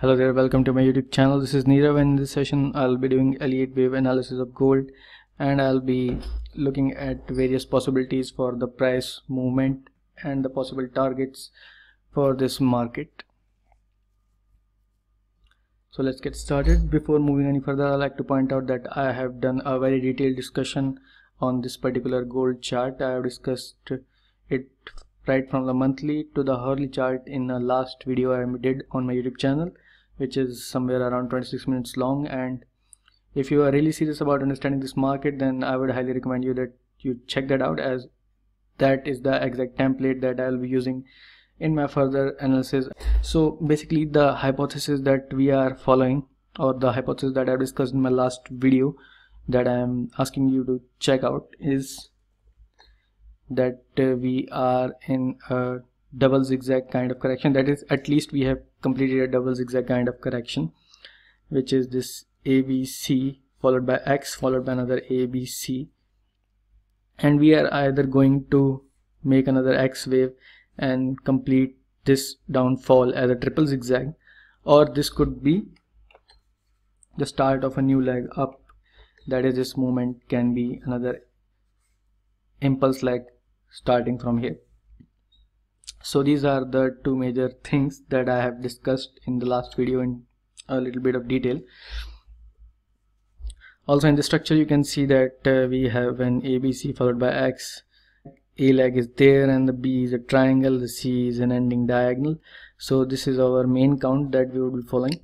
hello there welcome to my youtube channel this is Nirav and in this session I'll be doing Elliott wave analysis of gold and I'll be looking at various possibilities for the price movement and the possible targets for this market so let's get started before moving any further I'd like to point out that I have done a very detailed discussion on this particular gold chart I have discussed it right from the monthly to the hourly chart in the last video I did on my youtube channel which is somewhere around 26 minutes long and if you are really serious about understanding this market then i would highly recommend you that you check that out as that is the exact template that i'll be using in my further analysis so basically the hypothesis that we are following or the hypothesis that i discussed in my last video that i am asking you to check out is that uh, we are in a double zigzag kind of correction that is at least we have completed a double zigzag kind of correction which is this ABC followed by X followed by another ABC and we are either going to make another X wave and complete this downfall as a triple zigzag or this could be the start of a new leg up that is this movement can be another impulse leg starting from here so these are the two major things that I have discussed in the last video in a little bit of detail also in the structure you can see that uh, we have an ABC followed by X a leg is there and the B is a triangle the C is an ending diagonal so this is our main count that we would be following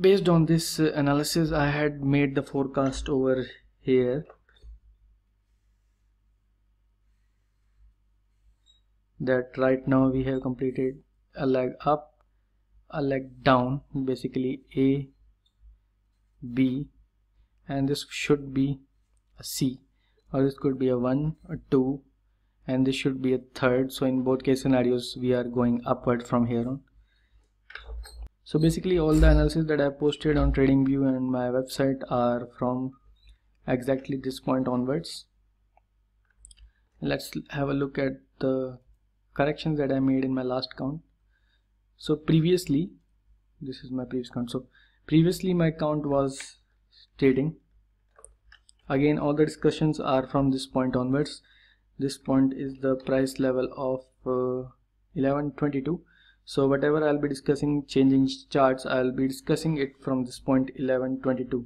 based on this uh, analysis I had made the forecast over here that right now we have completed a leg up a leg down basically a b and this should be a c or this could be a 1 a 2 and this should be a third so in both case scenarios we are going upward from here on so basically all the analysis that I posted on TradingView and my website are from exactly this point onwards. Let's have a look at the corrections that I made in my last count so previously this is my previous count so previously my count was stating again all the discussions are from this point onwards this point is the price level of uh, 1122 so whatever I'll be discussing changing charts I'll be discussing it from this point 1122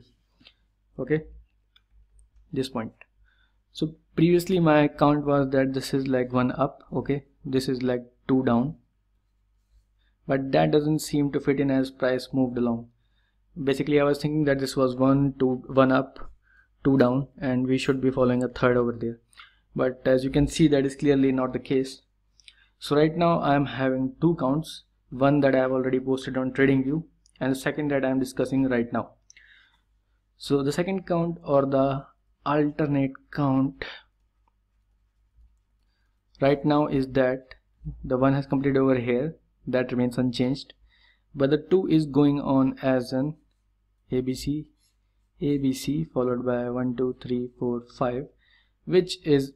okay this point so previously my count was that this is like one up okay this is like 2 down but that doesn't seem to fit in as price moved along basically I was thinking that this was 1 1 up 2 down and we should be following a third over there but as you can see that is clearly not the case so right now I am having two counts one that I have already posted on TradingView and the second that I am discussing right now so the second count or the alternate count right now is that the one has completed over here that remains unchanged but the two is going on as an ABC ABC followed by 1 2 3 4 5 which is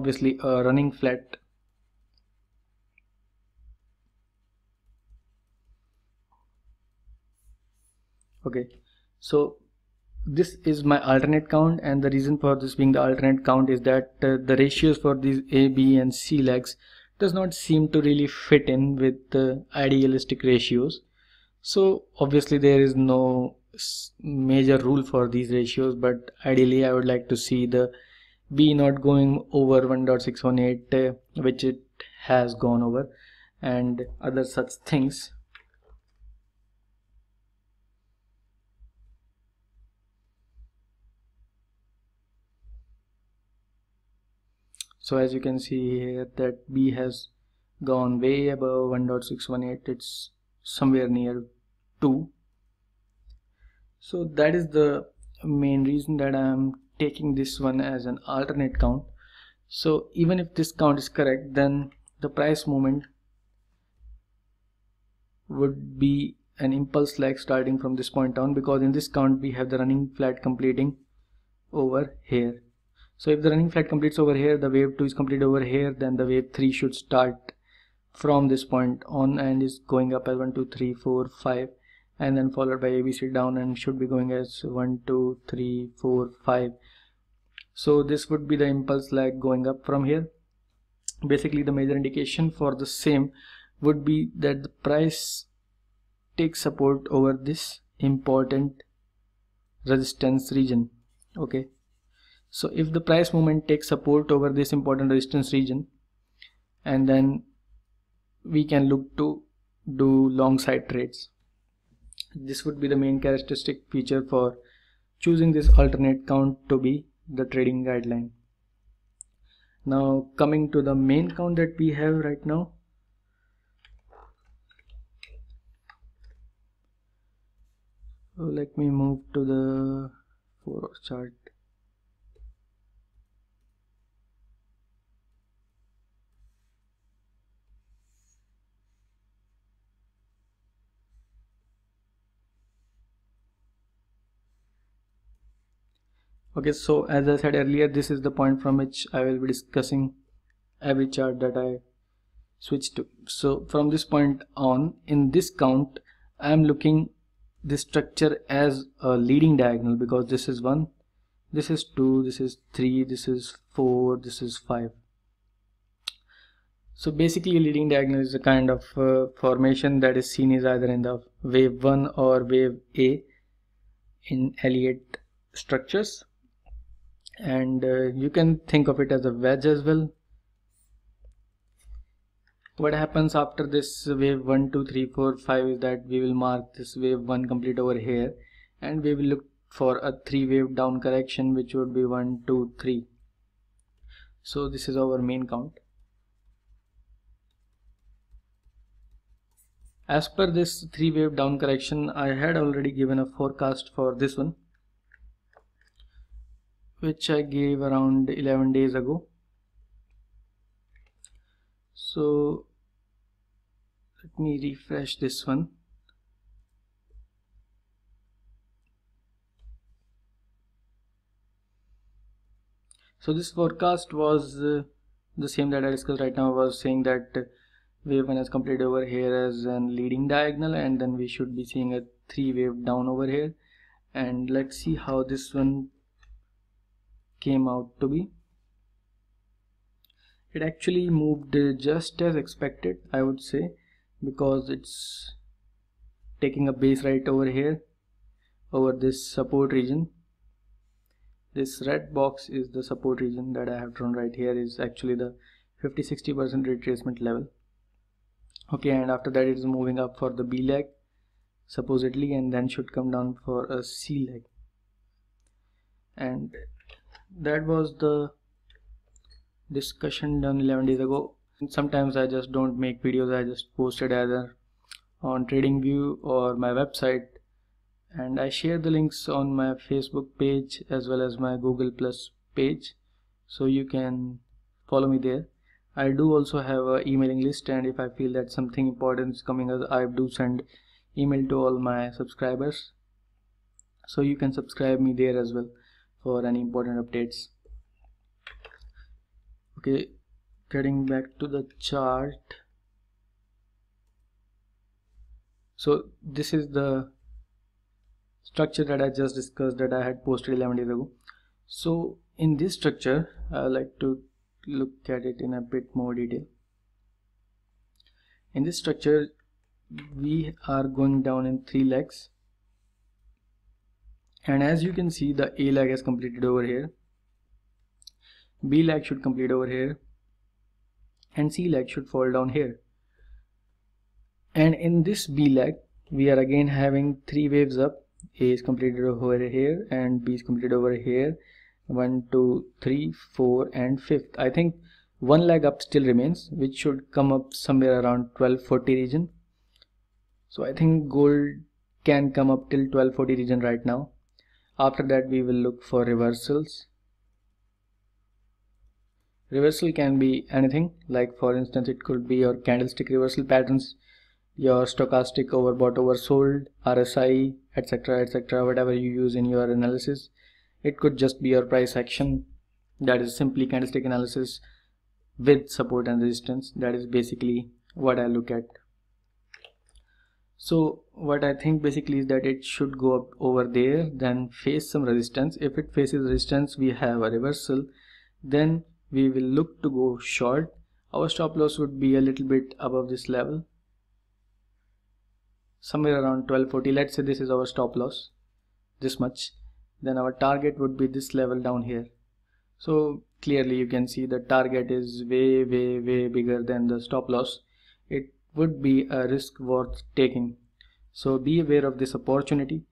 obviously a running flat okay so this is my alternate count and the reason for this being the alternate count is that uh, the ratios for these A, B and C legs does not seem to really fit in with the idealistic ratios. So obviously there is no major rule for these ratios but ideally I would like to see the B not going over 1.618 uh, which it has gone over and other such things so as you can see here that b has gone way above 1.618 it's somewhere near 2 so that is the main reason that I am taking this one as an alternate count so even if this count is correct then the price movement would be an impulse lag starting from this point on because in this count we have the running flat completing over here so if the running flat completes over here the wave 2 is completed over here then the wave 3 should start from this point on and is going up as 1 2 3 4 5 and then followed by abc down and should be going as 1 2 3 4 5 so this would be the impulse lag going up from here basically the major indication for the same would be that the price takes support over this important resistance region okay so if the price movement takes support over this important resistance region and then we can look to do long side trades this would be the main characteristic feature for choosing this alternate count to be the trading guideline now coming to the main count that we have right now so let me move to the four chart okay so as I said earlier this is the point from which I will be discussing every chart that I switch to so from this point on in this count I am looking this structure as a leading diagonal because this is 1 this is 2 this is 3 this is 4 this is 5 so basically a leading diagonal is a kind of uh, formation that is seen is either in the wave 1 or wave A in Elliott structures and uh, you can think of it as a wedge as well what happens after this wave 1 2 3 4 5 is that we will mark this wave 1 complete over here and we will look for a three wave down correction which would be 1 2 3 so this is our main count as per this three wave down correction I had already given a forecast for this one which I gave around 11 days ago so let me refresh this one so this forecast was uh, the same that I discussed right now was saying that uh, wave 1 has completed over here as a leading diagonal and then we should be seeing a 3 wave down over here and let's see how this one came out to be it actually moved just as expected I would say because it's taking a base right over here over this support region this red box is the support region that I have drawn right here is actually the 50-60% retracement level okay and after that it is moving up for the B leg supposedly and then should come down for a C leg and that was the discussion done 11 days ago sometimes i just don't make videos i just post it either on Trading View or my website and i share the links on my facebook page as well as my google plus page so you can follow me there i do also have a emailing list and if i feel that something important is coming as i do send email to all my subscribers so you can subscribe me there as well for any important updates okay getting back to the chart so this is the structure that I just discussed that I had posted 11 days ago so in this structure I like to look at it in a bit more detail in this structure we are going down in three legs and as you can see the A leg has completed over here B leg should complete over here and C leg should fall down here and in this B leg we are again having three waves up A is completed over here and B is completed over here one two three four and fifth I think one leg up still remains which should come up somewhere around 1240 region so I think gold can come up till 1240 region right now after that we will look for reversals reversal can be anything like for instance it could be your candlestick reversal patterns your stochastic overbought oversold RSI etc etc whatever you use in your analysis it could just be your price action that is simply candlestick analysis with support and resistance that is basically what I look at so what I think basically is that it should go up over there then face some resistance if it faces resistance we have a reversal then we will look to go short our stop loss would be a little bit above this level somewhere around 1240 let's say this is our stop loss this much then our target would be this level down here so clearly you can see the target is way way way bigger than the stop loss it would be a risk worth taking so be aware of this opportunity.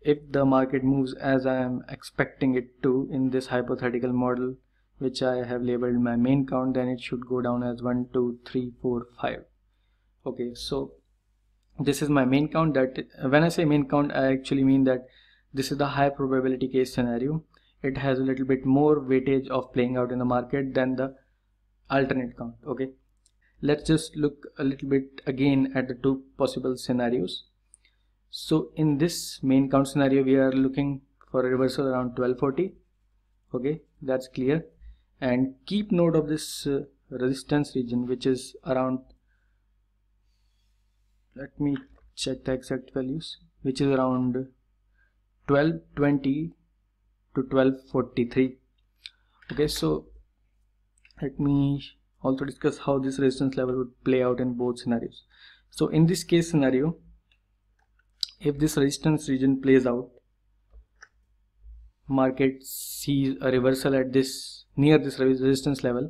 If the market moves as I am expecting it to in this hypothetical model, which I have labeled my main count, then it should go down as 1, 2, 3, 4, 5. Okay, so this is my main count that when I say main count, I actually mean that this is the high probability case scenario. It has a little bit more weightage of playing out in the market than the alternate count. Okay, let's just look a little bit again at the two possible scenarios so in this main count scenario we are looking for a reversal around 1240 okay that's clear and keep note of this uh, resistance region which is around let me check the exact values which is around 1220 to 1243 okay so let me also discuss how this resistance level would play out in both scenarios so in this case scenario if this resistance region plays out market sees a reversal at this near this resistance level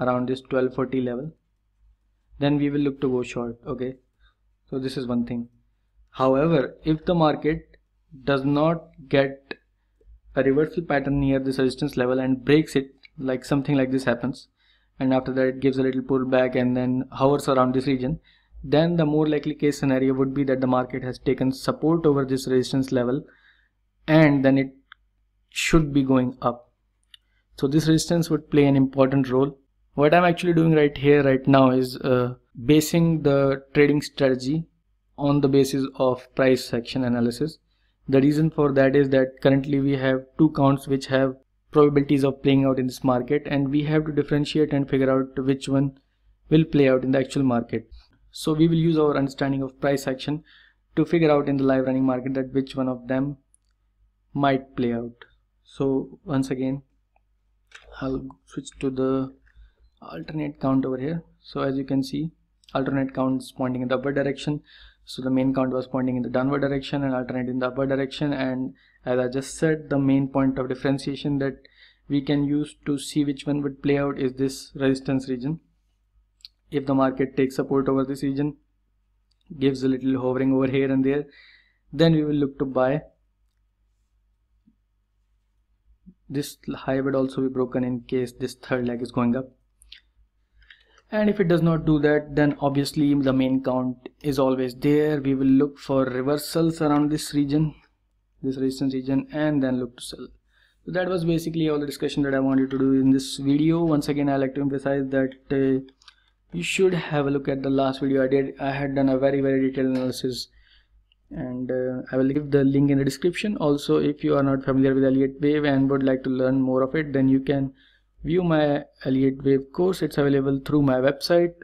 around this 1240 level then we will look to go short okay so this is one thing however if the market does not get a reversal pattern near this resistance level and breaks it like something like this happens and after that it gives a little pullback and then hovers around this region then the more likely case scenario would be that the market has taken support over this resistance level and then it should be going up so this resistance would play an important role what i'm actually doing right here right now is uh, basing the trading strategy on the basis of price action analysis the reason for that is that currently we have two counts which have probabilities of playing out in this market and we have to differentiate and figure out which one will play out in the actual market so we will use our understanding of price action to figure out in the live running market that which one of them might play out. So once again, I'll switch to the alternate count over here. So as you can see, alternate count is pointing in the upward direction. So the main count was pointing in the downward direction and alternate in the upward direction. And as I just said, the main point of differentiation that we can use to see which one would play out is this resistance region if the market takes support over this region gives a little hovering over here and there then we will look to buy this high would also be broken in case this third leg is going up and if it does not do that then obviously the main count is always there we will look for reversals around this region this resistance region and then look to sell so that was basically all the discussion that i wanted to do in this video once again i like to emphasize that uh, you should have a look at the last video I did I had done a very very detailed analysis and uh, I will leave the link in the description also if you are not familiar with Elliott wave and would like to learn more of it then you can view my Elliott wave course it's available through my website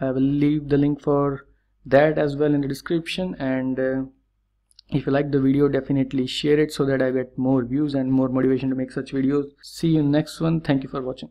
I will leave the link for that as well in the description and uh, if you like the video definitely share it so that I get more views and more motivation to make such videos see you next one thank you for watching